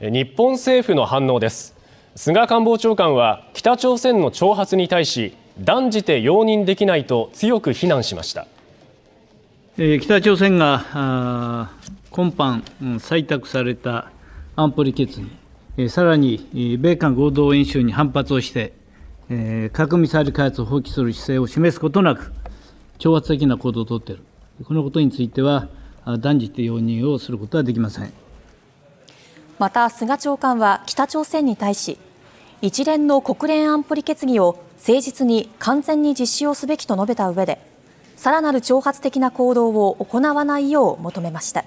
日本政府の反応です菅官房長官は北朝鮮の挑発に対し断じて容認できないと強く非難しました北朝鮮が今般採択された安保理決議さらに米韓合同演習に反発をして核ミサイル開発を放棄する姿勢を示すことなく挑発的な行動をとっているこのことについては断じて容認をすることはできません。また菅長官は北朝鮮に対し一連の国連安保理決議を誠実に完全に実施をすべきと述べた上でさらなる挑発的な行動を行わないよう求めました。